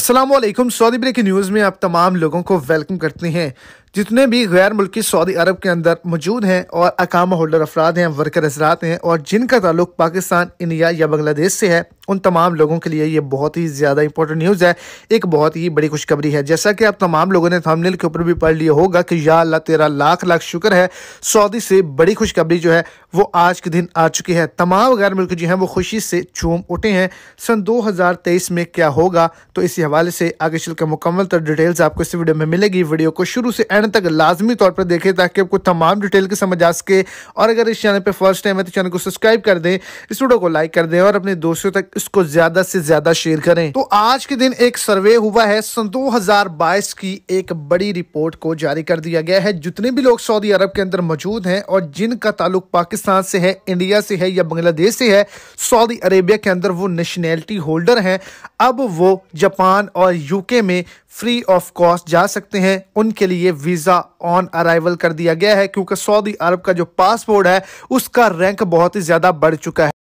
Aslam Saudi break news में आप तमाम लोगों को वेलकम करते हैं जितने भी गैर मुल्की सऊदी अरब के अंदर मौजूद हैं और अकामा होल्डर अफराद हैं वर्कर हजरात हैं और जिनका ताल्लुक पाकिस्तान इंडिया या बांग्लादेश से है उन तमाम लोगों के लिए ये बहुत ही ज़्यादा इंपॉर्टेंट न्यूज़ है एक बहुत ही बड़ी खुशखबरी है जैसा कि आप तमाम लोगों ने थंबनेल के ऊपर भी पढ़ लिया होगा कि या अल्लाह तेरा लाख लाख शुक्र है सऊदी से बड़ी खुशखबरी जो है वो आज के दिन आ चुकी है तमाम गैर मुल्क जो हैं वो खुशी से चूम उठे हैं सन तेईस में क्या होगा तो इसी हवाले से आगे चल कर मुकम्मल तर डिटेल्स आपको इस वीडियो में मिलेगी वीडियो को शुरू से एंड एंड तक लाजमी तौर पर देखें ताकि आपको तमाम डिटेल की समझ आ सके और अगर इस चैनल पर फर्स्ट टाइम है तो चैनल को सब्सक्राइब कर दें इस वीडियो को लाइक कर दें और अपने दोस्तों तक इसको ज्यादा से ज्यादा शेयर करें तो आज के दिन एक सर्वे हुआ है सन दो की एक बड़ी रिपोर्ट को जारी कर दिया गया है जितने भी लोग सऊदी अरब के अंदर मौजूद हैं और जिनका ताल्लुक पाकिस्तान से है इंडिया से है या बांग्लादेश से है सऊदी अरेबिया के अंदर वो नेशनैलिटी होल्डर हैं अब वो जापान और यूके में फ्री ऑफ कॉस्ट जा सकते हैं उनके लिए वीज़ा ऑन अराइवल कर दिया गया है क्योंकि सऊदी अरब का जो पासपोर्ट है उसका रैंक बहुत ही ज़्यादा बढ़ चुका है